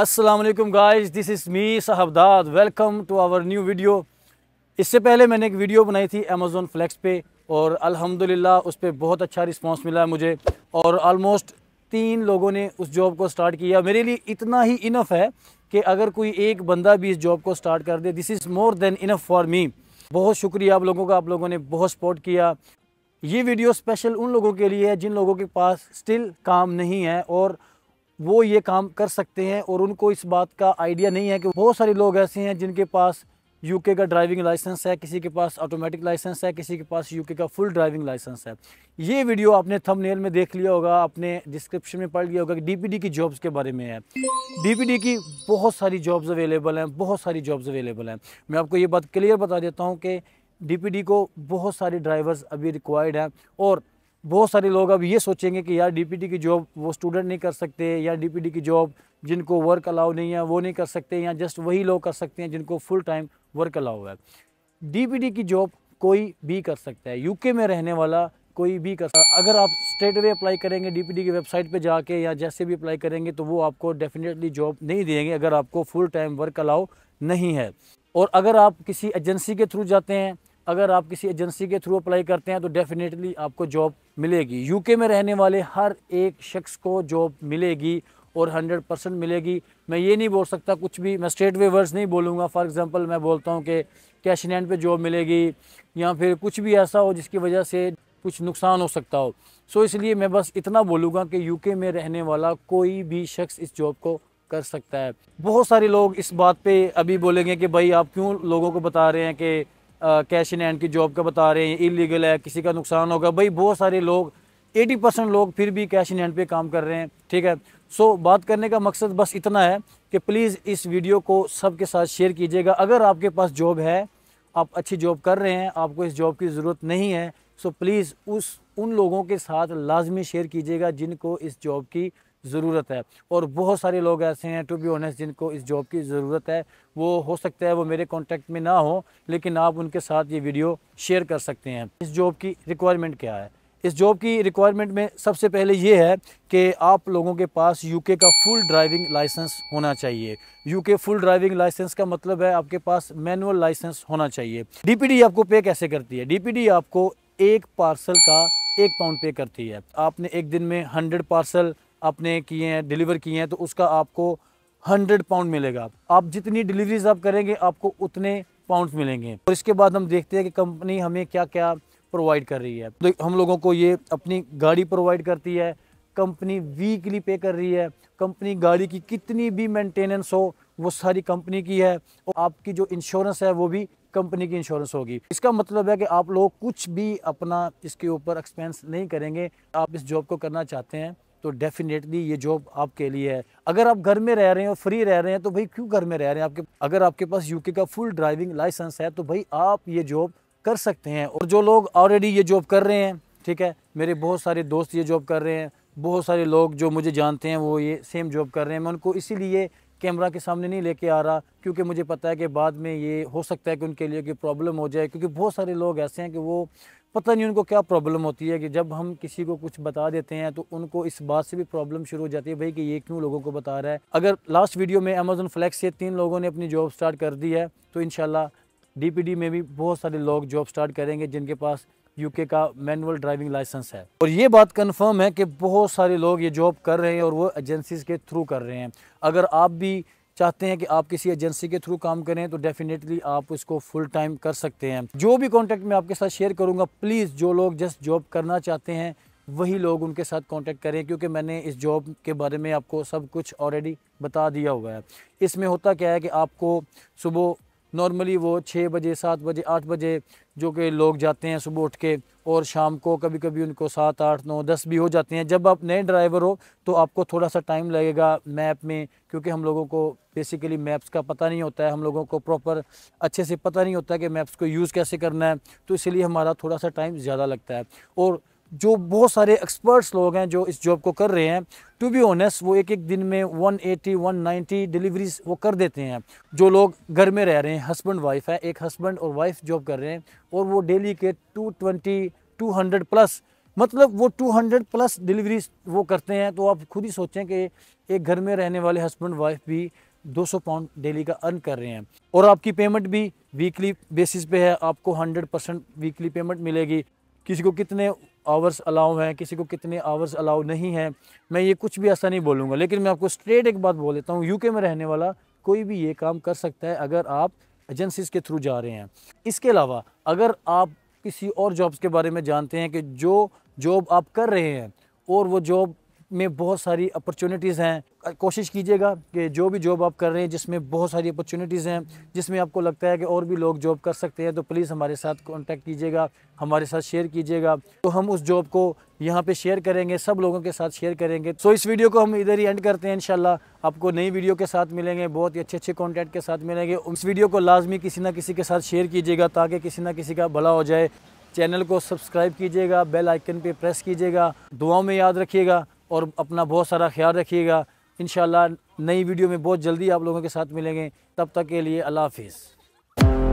Aslam guys this is me Sahabdad welcome to our new video इससे पहले मैंने एक वीडियो बनाई थी अमेज़ोन फ्लैक्स पे और अल्हम्दुलिल्लाह उस पर बहुत अच्छा रिस्पांस मिला है मुझे और आलमोस्ट तीन लोगों ने उस जॉब को स्टार्ट किया मेरे लिए इतना ही इनफ है कि अगर कोई एक बंदा भी इस जॉब को स्टार्ट कर दे this is more than enough for me बहुत शुक्रिया आप लोगों का आप लोगों ने बहुत सपोर्ट किया ये वीडियो स्पेशल उन लोगों के लिए है जिन लोगों के पास स्टिल काम नहीं है और वो ये काम कर सकते हैं और उनको इस बात का आइडिया नहीं है कि बहुत सारे लोग ऐसे हैं जिनके पास यूके का ड्राइविंग लाइसेंस है किसी के पास ऑटोमेटिक लाइसेंस है किसी के पास यूके का फुल ड्राइविंग लाइसेंस है ये वीडियो आपने थंबनेल में देख लिया होगा आपने डिस्क्रिप्शन में पढ़ लिया होगा कि डीपीडी की जॉब्स के बारे में है डीपीडी की बहुत सारी जॉब्स अवेलेबल हैं बहुत सारी जॉब्स अवेलेबल हैं मैं आपको ये बात क्लियर बता देता हूँ कि डी को बहुत सारे ड्राइवर्स अभी रिक्वायर्ड हैं और बहुत सारे लोग अब ये सोचेंगे कि यार डीपीटी की जॉब वो स्टूडेंट नहीं कर सकते या डीपीटी की जॉब जिनको वर्क अलाउ नहीं है वो नहीं कर सकते या जस्ट वही लोग कर सकते हैं जिनको फुल टाइम वर्क अलाउ है डीपीटी की जॉब कोई भी कर सकता है यूके में रहने वाला कोई भी कर सकता अगर आप स्ट्रेट वे अप्लाई करेंगे डी की वेबसाइट पर जाके या जैसे भी अप्लाई करेंगे तो वो आपको डेफिनेटली जॉब नहीं देंगे अगर आपको फुल टाइम वर्क अलाउ नहीं है और अगर आप किसी एजेंसी के थ्रू जाते हैं अगर आप किसी एजेंसी के थ्रू अप्लाई करते हैं तो डेफ़िनेटली आपको जॉब मिलेगी यूके में रहने वाले हर एक शख्स को जॉब मिलेगी और 100 परसेंट मिलेगी मैं ये नहीं बोल सकता कुछ भी मैं स्टेट वे वर्ड्स नहीं बोलूँगा फॉर एग्जांपल मैं बोलता हूँ कि कैश इन हैंड पर जॉब मिलेगी या फिर कुछ भी ऐसा हो जिसकी वजह से कुछ नुकसान हो सकता हो सो इसलिए मैं बस इतना बोलूँगा कि यू में रहने वाला कोई भी शख्स इस जॉब को कर सकता है बहुत सारे लोग इस बात पर अभी बोलेंगे कि भाई आप क्यों लोगों को बता रहे हैं कि कैश इन हैंड की जॉब का बता रहे हैं इलीगल है किसी का नुकसान होगा भाई बहुत सारे लोग 80 परसेंट लोग फिर भी कैश इन हैंड पे काम कर रहे हैं ठीक है सो so, बात करने का मकसद बस इतना है कि प्लीज़ इस वीडियो को सबके साथ शेयर कीजिएगा अगर आपके पास जॉब है आप अच्छी जॉब कर रहे हैं आपको इस जॉब की ज़रूरत नहीं है सो so, प्लीज़ उस उन लोगों के साथ लाजमी शेयर कीजिएगा जिनको इस जॉब की ज़रूरत है और बहुत सारे लोग ऐसे हैं टू बी ऑनेस्ट जिनको इस जॉब की ज़रूरत है वो हो सकता है वो मेरे कॉन्टैक्ट में ना हो लेकिन आप उनके साथ ये वीडियो शेयर कर सकते हैं इस जॉब की रिक्वायरमेंट क्या है इस जॉब की रिक्वायरमेंट में सबसे पहले ये है कि आप लोगों के पास यूके का फुल ड्राइविंग लाइसेंस होना चाहिए यूके फुल ड्राइविंग लाइसेंस का मतलब है आपके पास मैनुअल लाइसेंस होना चाहिए डीपीडी आपको पे कैसे करती है डीपीडी आपको एक पार्सल का एक पाउंड पे करती है आपने एक दिन में हंड्रेड पार्सल आपने किए हैं डिलीवर किए हैं तो उसका आपको हंड्रेड पाउंड मिलेगा आप जितनी डिलीवरीज आप करेंगे आपको उतने पाउंड मिलेंगे और इसके बाद हम देखते हैं कि कंपनी हमें क्या क्या प्रोवाइड कर रही है तो हम लोगों को ये अपनी गाड़ी प्रोवाइड करती है कंपनी वीकली पे कर रही है कंपनी गाड़ी की कितनी भी मेंटेनेंस हो वो सारी कंपनी की है और आपकी जो इंश्योरेंस है वो भी कंपनी की इंश्योरेंस होगी इसका मतलब है कि आप लोग कुछ भी अपना इसके ऊपर एक्सपेंस नहीं करेंगे आप इस जॉब को करना चाहते हैं तो डेफिनेटली ये जॉब आपके लिए है अगर आप घर में रह रहे हैं और फ्री रह रहे हैं तो भाई क्यों घर में रह रहे हैं आपके अगर आपके पास यूके का फुल ड्राइविंग लाइसेंस है तो भाई आप ये जॉब कर सकते हैं और जो लोग ऑलरेडी ये जॉब कर रहे हैं ठीक है मेरे बहुत सारे दोस्त ये जॉब कर रहे हैं बहुत सारे लोग जो मुझे जानते हैं वो ये सेम जॉब कर रहे हैं मैं उनको इसीलिए कैमरा के सामने नहीं लेके आ रहा क्योंकि मुझे पता है कि बाद में ये हो सकता है कि उनके लिए कोई प्रॉब्लम हो जाए क्योंकि बहुत सारे लोग ऐसे हैं कि वो पता नहीं उनको क्या प्रॉब्लम होती है कि जब हम किसी को कुछ बता देते हैं तो उनको इस बात से भी प्रॉब्लम शुरू हो जाती है भाई कि ये क्यों लोगों को बता रहा है अगर लास्ट वीडियो में अमेजोन फ्लैक्स से तीन लोगों ने अपनी जॉब स्टार्ट कर दी है तो इन डीपीडी में भी बहुत सारे लोग जॉब स्टार्ट करेंगे जिनके पास यूके का मैनुअल ड्राइविंग लाइसेंस है और ये बात कंफर्म है कि बहुत सारे लोग ये जॉब कर रहे हैं और वो एजेंसीज के थ्रू कर रहे हैं अगर आप भी चाहते हैं कि आप किसी एजेंसी के थ्रू काम करें तो डेफिनेटली आप इसको फुल टाइम कर सकते हैं जो भी कॉन्टैक्ट मैं आपके साथ शेयर करूँगा प्लीज़ जो लोग जस्ट जॉब करना चाहते हैं वही लोग उनके साथ कांटेक्ट करें क्योंकि मैंने इस जॉब के बारे में आपको सब कुछ ऑलरेडी बता दिया हुआ है इसमें होता क्या है कि आपको सुबह नॉर्मली वो छः बजे सात बजे आठ बजे जो कि लोग जाते हैं सुबह उठ के और शाम को कभी कभी उनको सात आठ नौ दस भी हो जाते हैं जब आप नए ड्राइवर हो तो आपको थोड़ा सा टाइम लगेगा मैप में क्योंकि हम लोगों को बेसिकली मैप्स का पता नहीं होता है हम लोगों को प्रॉपर अच्छे से पता नहीं होता है कि मैप्स को यूज़ कैसे करना है तो इसलिए हमारा थोड़ा सा टाइम ज़्यादा लगता है और जो बहुत सारे एक्सपर्ट्स लोग हैं जो इस जॉब को कर रहे हैं टू बी ऑनेस्ट वो एक एक दिन में 180, 190 डिलीवरीज वो कर देते हैं जो लोग घर में रह रहे हैं हस्बैंड वाइफ है एक हस्बैंड और वाइफ जॉब कर रहे हैं और वो डेली के 220, 200 प्लस मतलब वो 200 प्लस डिलीवरीज वो करते हैं तो आप खुद ही सोचें कि एक घर में रहने वाले हस्बैंड वाइफ भी 200 पाउंड डेली का अर्न कर रहे हैं और आपकी पेमेंट भी वीकली बेसिस पे है आपको 100 परसेंट वीकली पेमेंट मिलेगी किसी को कितने आवर्स अलाउ हैं किसी को कितने आवर्स अलाउ नहीं हैं मैं ये कुछ भी ऐसा नहीं बोलूँगा लेकिन मैं आपको स्ट्रेट एक बात बोल देता हूँ यूके में रहने वाला कोई भी ये काम कर सकता है अगर आप एजेंसीज के थ्रू जा रहे हैं इसके अलावा अगर आप किसी और जॉब्स के बारे में जानते हैं कि जो जॉब आप कर रहे हैं और वो जॉब में बहुत सारी अपॉर्चुनिटीज़ हैं कोशिश कीजिएगा कि जो भी जॉब आप कर रहे हैं जिसमें बहुत सारी अपॉर्चुनिटीज़ हैं जिसमें आपको लगता है कि और भी लोग जॉब कर सकते हैं तो प्लीज़ हमारे साथ कॉन्टैक्ट कीजिएगा हमारे साथ शेयर कीजिएगा तो हम उस जॉब को यहाँ पे शेयर करेंगे सब लोगों के साथ शेयर करेंगे सो इस वीडियो को हम इधर ही एंड करते हैं इन आपको नई वीडियो के साथ मिलेंगे बहुत ही अच्छे अच्छे कॉन्टेंट के साथ मिलेंगे उस वीडियो को लाजमी किसी ना किसी के साथ शेयर कीजिएगा ताकि किसी ना किसी का भला हो जाए चैनल को सब्सक्राइब कीजिएगा बेल आइकन पे प्रेस कीजिएगा दुआओं में याद रखिएगा और अपना बहुत सारा ख्याल रखिएगा इन नई वीडियो में बहुत जल्दी आप लोगों के साथ मिलेंगे तब तक के लिए अल्लाह हाफिज़